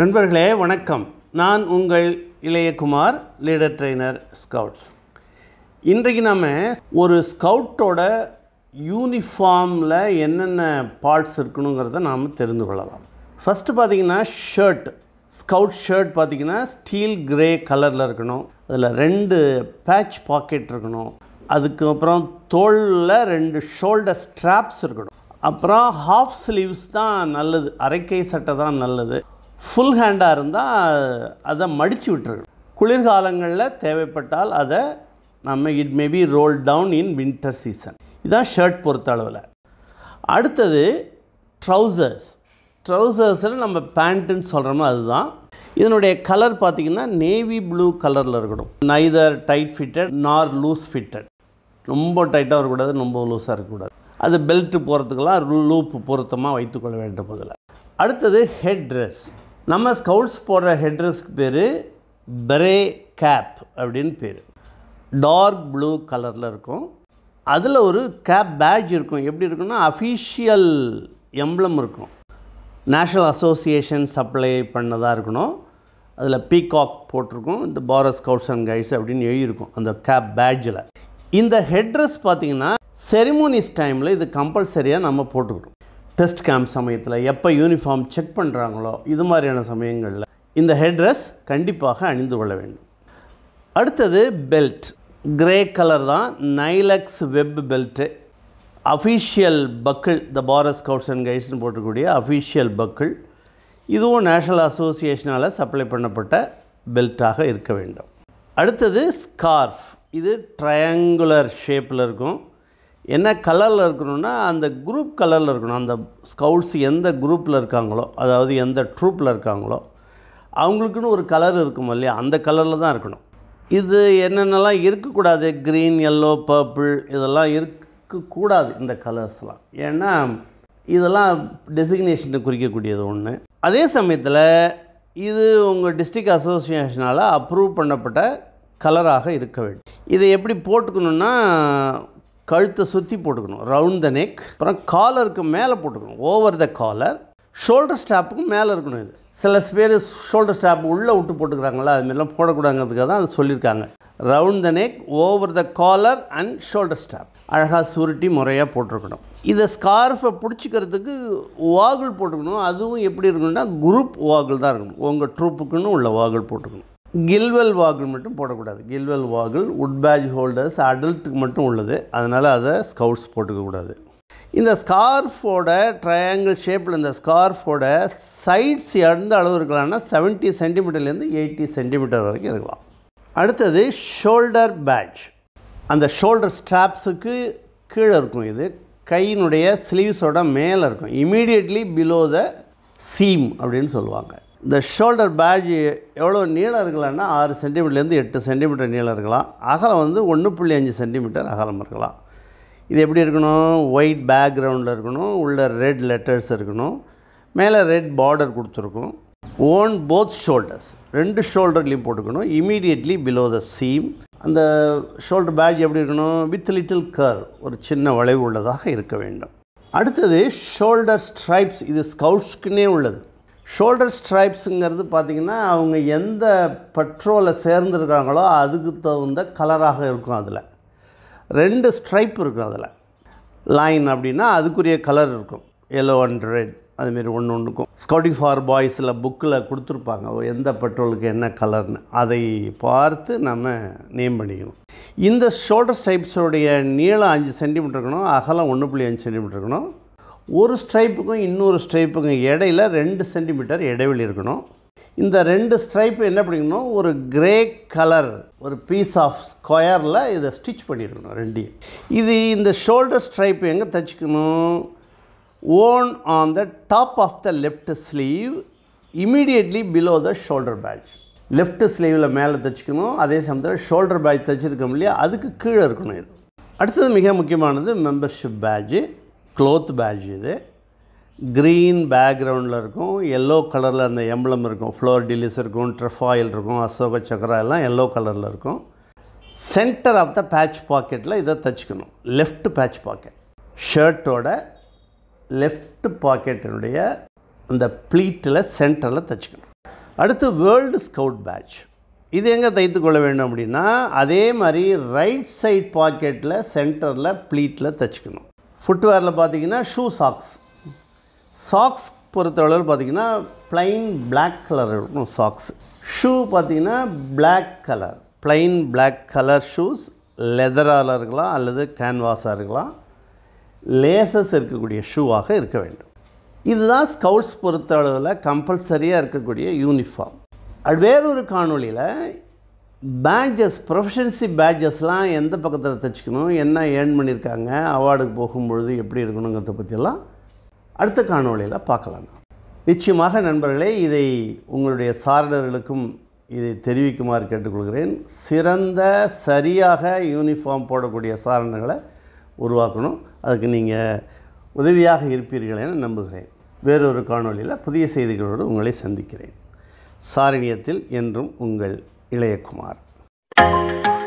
நண்பர்களே வணக்கம் நான் உங்கள் இளையகுமார் லீடர் ட்ரெய்னர் ஸ்கவுட்ஸ் இன்றைக்கு நாம் ஒரு ஸ்கவுட்டோட யூனிஃபார்மில் என்னென்ன பார்ட்ஸ் இருக்கணுங்கிறத நாம் தெரிந்து கொள்ளலாம் ஃபஸ்ட்டு பார்த்திங்கன்னா ஷர்ட் ஸ்கவுட் ஷர்ட் பார்த்திங்கன்னா ஸ்டீல் கிரே கலரில் இருக்கணும் அதில் ரெண்டு பேட்ச் பாக்கெட் இருக்கணும் அதுக்கப்புறம் தோளில் ரெண்டு ஷோல்டர் ஸ்ட்ராப்ஸ் இருக்கணும் அப்புறம் ஹாஃப் ஸ்லீவ்ஸ் தான் நல்லது அரைக்கை சட்டை தான் நல்லது ஃபுல் ஹேண்டாக இருந்தால் அதை மடித்து விட்டுருக்கணும் குளிர்காலங்களில் தேவைப்பட்டால் அதை நம்ம it may be roll down in winter season இதுதான் ஷர்ட் பொறுத்த அளவில் அடுத்தது ட்ரௌசர்ஸ் ட்ரௌசர்ஸில் நம்ம பேண்ட்டுன்னு சொல்கிறோமோ அதுதான் இதனுடைய கலர் பார்த்திங்கன்னா நேவி ப்ளூ கலரில் இருக்கணும் neither tight fitted nor loose fitted ரொம்ப டைட்டாக இருக்கக்கூடாது ரொம்ப லூஸாக இருக்கக்கூடாது அது பெல்ட்டு போகிறதுக்கெல்லாம் லூப்பு பொருத்தமாக வைத்துக்கொள்ள வேண்டும் முதல்ல அடுத்தது ஹெட் ட்ரெஸ் நம்ம ஸ்கவுட்ஸ் போடுற ஹெட்ரஸ்க்கு பேர் பெரே கேப் அப்படின்னு பேர் டார்க் ப்ளூ கலரில் இருக்கும் அதில் ஒரு கேப் பேட்ஜ் இருக்கும் எப்படி இருக்குன்னா அஃபீஷியல் எம்ப்ளம் இருக்கும் நேஷ்னல் அசோசியேஷன் சப்ளை பண்ணதாக இருக்கணும் அதில் பீகாக் போட்டிருக்கும் இந்த பாரஸ் ஸ்கவுட்ஸ் அண்ட் கைட்ஸ் அப்படின்னு எழுதியிருக்கும் அந்த கேப் பேட்ஜில் இந்த ஹெட்ரஸ் பார்த்திங்கன்னா செரிமோனிஸ் டைமில் இது கம்பல்சரியாக நம்ம போட்டுக்கணும் டெஸ்ட் கேம்ப் சமயத்தில் எப்போ யூனிஃபார்ம் செக் பண்ணுறாங்களோ இது மாதிரியான சமயங்களில் இந்த ஹெட்ரஸ் கண்டிப்பாக அணிந்து கொள்ள வேண்டும் அடுத்தது பெல்ட் கிரே கலர் தான் nylex web belt official buckle the பாரஸ் ஸ்கவுட்ஸ் அண்ட் கைட்ஸ்னு போட்டிருக்கக்கூடிய அஃபீஷியல் பக்கிள் இதுவும் நேஷனல் அசோசியேஷனால் சப்ளை பண்ணப்பட்ட பெல்ட்டாக இருக்க வேண்டும் அடுத்தது ஸ்கார்ஃப் இது ட்ரையாங்குலர் ஷேப்பில் இருக்கும் என்ன கலரில் இருக்கணும்னா அந்த குரூப் கலரில் இருக்கணும் அந்த ஸ்கவுட்ஸ் எந்த குரூப்பில் இருக்காங்களோ அதாவது எந்த ட்ரூப்பில் இருக்காங்களோ அவங்களுக்குன்னு ஒரு கலர் இருக்கும் இல்லையா அந்த கலரில் தான் இருக்கணும் இது என்னென்னலாம் இருக்கக்கூடாது க்ரீன் எல்லோ பர்பிள் இதெல்லாம் இருக்கக்கூடாது இந்த கலர்ஸ்லாம் ஏன்னா இதெல்லாம் டெசிக்னேஷனை குறிக்கக்கூடியது ஒன்று அதே சமயத்தில் இது உங்கள் டிஸ்ட்ரிக்ட் அசோசியேஷனால் அப்ரூவ் பண்ணப்பட்ட கலராக இருக்க வேண்டும் இதை எப்படி போட்டுக்கணுன்னா கழுத்தை சுற்றி போட்டுக்கணும் ரவுண்ட் த நெக் அப்புறம் காலருக்கு மேலே போட்டுக்கணும் ஓவர் த காலர் ஷோல்டர் ஸ்டாப்புக்கும் மேலே இருக்கணும் இது சில பேர் ஷோல்டர் ஸ்டாப் உள்ளே விட்டு போட்டுக்கிறாங்களா அதுமாரிலாம் போடக்கூடாதுங்கிறதுக்காக தான் அது சொல்லியிருக்காங்க round the neck over the collar and shoulder strap அழகாக சுருட்டி முறையாக போட்டிருக்கணும் இதை ஸ்கார்ஃபை பிடிச்சிக்கிறதுக்கு வாகுல் போட்டுக்கணும் அதுவும் எப்படி இருக்கணும்னா குரூப் வாகுல் தான் இருக்கணும் உங்கள் ட்ரூப்புக்குன்னு உள்ள வாகுல் போட்டுக்கணும் கில்வெல் வாகுல் மட்டும் போடக்கூடாது கில்வெல் வாகுல் உட் பேஜ் ஹோல்டர்ஸ் அடல்ட்டுக்கு மட்டும் உள்ளது அதனால் அதை ஸ்கவுட்ஸ் போட்டுக்கக்கூடாது இந்த ஸ்கார்ஃபோட ட்ரையாங்கிள் ஷேப்பில் இந்த ஸ்கார்ஃபோட சைட்ஸ் எந்த அளவு இருக்கலாம்னா செவன்ட்டி சென்டிமீட்டர்லேருந்து எயிட்டி சென்டிமீட்டர் வரைக்கும் இருக்கலாம் அடுத்தது ஷோல்டர் பேட்ச் அந்த ஷோல்டர் ஸ்ட்ராப்ஸுக்கு கீழே இருக்கும் இது கையினுடைய ஸ்லீவ்ஸோட மேலே இருக்கும் இமீடியட்லி பிலோ த சீம் அப்படின்னு சொல்லுவாங்க இந்த ஷோல்டர் பேட்ஜ் எவ்வளோ நீளம் இருக்கலாம்னா ஆறு சென்டிமீட்டர்லேருந்து எட்டு சென்டிமீட்டர் நீளம் இருக்கலாம் அகலம் வந்து ஒன்று புள்ளி அஞ்சு சென்டிமீட்டர் அகலம் இருக்கலாம் இது எப்படி இருக்கணும் ஒயிட் பேக்ரவுண்டில் இருக்கணும் உள்ள ரெட் லெட்டர்ஸ் இருக்கணும் மேலே ரெட் பார்டர் கொடுத்துருக்கும் ஓன் போத் ஷோல்டர்ஸ் ரெண்டு ஷோல்டர்லேயும் போட்டுக்கணும் இமீடியட்லி பிலோ த சீம் அந்த ஷோல்டர் பேக் எப்படி இருக்கணும் வித் லிட்டில் கர் ஒரு சின்ன வளைவு உள்ளதாக இருக்க வேண்டும் அடுத்தது ஷோல்டர் ஸ்ட்ரைப்ஸ் இது ஸ்கவுட்ஸ்க்குன்னே உள்ளது ஷோல்டர் ஸ்ட்ரைப்ஸுங்கிறது பார்த்திங்கன்னா அவங்க எந்த பெட்ரோலில் சேர்ந்துருக்காங்களோ அதுக்கு தகுந்த கலராக இருக்கும் அதில் ரெண்டு ஸ்ட்ரைப் இருக்கும் அதில் லைன் அப்படின்னா அதுக்குரிய கலர் இருக்கும் எல்லோ அண்ட் ரெட் அதுமாரி ஒன்று ஒன்றுக்கும் ஸ்கவுட்டிங் ஃபார் பாய்ஸில் புக்கில் கொடுத்துருப்பாங்க எந்த பெட்ரோலுக்கு என்ன கலர்னு அதை பார்த்து நம்ம நேம் பண்ணிக்கணும் இந்த ஷோல்டர் ஸ்ட்ரைப்ஸோடைய நீளம் அஞ்சு சென்டிமீட்டர் இருக்கணும் அகலம் ஒன்று புள்ளி அஞ்சு சென்டிமீட்டர் இருக்கணும் ஒரு ஸ்ட்ரைப்புக்கும் இன்னொரு ஸ்ட்ரைப்புக்கும் இடையில் ரெண்டு சென்டிமீட்டர் இடைவெளி இருக்கணும் இந்த ரெண்டு ஸ்ட்ரைப்பு என்ன பண்ணிக்கணும் ஒரு கிரே கலர் ஒரு பீஸ் ஆஃப் ஸ்கொயரில் இதை ஸ்டிச் பண்ணியிருக்கணும் ரெண்டையும் இது இந்த ஷோல்டர் ஸ்ட்ரைப் எங்கே தைச்சிக்கணும் on on the top of the left sleeve immediately below the shoulder patch left ஸ்லீவில் மேலே தைச்சிக்கணும் அதே சமயத்தில் ஷோல்டர் பேட்ச் தைச்சிருக்க இல்லையா அதுக்கு கீழே இருக்கணும் இது அடுத்தது மிக முக்கியமானது மெம்பர்ஷிப் பேட்ஜு க்ளோத் பேட்ச் இது க்ரீன் பேக்ரவுண்டில் இருக்கும் எல்லோ கலரில் அந்த எம்பளம் இருக்கும் ஃப்ளோர் டிலிஸ் இருக்கும் ட்ரஃபாயில் இருக்கும் அசோக சக்கரா எல்லாம் எல்லோ கலரில் இருக்கும் சென்டர் ஆஃப் த பேட்ச் பாக்கெட்டில் இதை தச்சுக்கணும் லெஃப்ட் பேட்ச் பாக்கெட் ஷர்ட்டோட லெஃப்ட் பாக்கெட்டினுடைய அந்த ப்ளீட்டில் சென்டரில் தச்சுக்கணும் அடுத்து வேர்ல்டு ஸ்கவுட் பேட்ச் இது எங்கே தைத்து கொள்ள வேண்டும் அப்படின்னா அதே மாதிரி ரைட் சைட் பாக்கெட்டில் சென்டரில் ப்ளீட்டில் தச்சுக்கணும் ஃபுட்வேரில் பார்த்தீங்கன்னா ஷூ சாக்ஸ் சாக்ஸ் பொறுத்தளவில் பார்த்திங்கன்னா ப்ளைன் பிளாக் கலர் இருக்கும் சாக்ஸ் ஷூ பார்த்திங்கன்னா black colour plain black colour shoes லெதரால் இருக்கலாம் அல்லது கேன்வாஸாக இருக்கலாம் லேசஸ் இருக்கக்கூடிய ஷூவாக இருக்க வேண்டும் இதுதான் ஸ்கவுட்ஸ் பொறுத்தளவில் கம்பல்சரியாக இருக்கக்கூடிய யூனிஃபார்ம் வேறொரு காணொலியில் பேட்ஜஸ் ப்ரொஃபஷன்சி பேட்ஜஸ்லாம் எந்த பக்கத்தில் தைச்சிக்கணும் என்ன ஏர்ன் பண்ணியிருக்காங்க அவார்டுக்கு போகும்பொழுது எப்படி இருக்கணுங்கிறத பற்றியெல்லாம் அடுத்த காணொலியில் பார்க்கலாம் நிச்சயமாக நண்பர்களே இதை உங்களுடைய சாரணர்களுக்கும் இதை தெரிவிக்குமாறு கேட்டுக்கொள்கிறேன் சிறந்த சரியாக யூனிஃபார்ம் போடக்கூடிய சாரணங்களை உருவாக்கணும் அதுக்கு நீங்கள் உதவியாக இருப்பீர்கள் என நம்புகிறேன் வேறொரு காணொலியில் புதிய செய்திகளோடு உங்களை சந்திக்கிறேன் சாரணியத்தில் என்றும் உங்கள் இளையகுமார்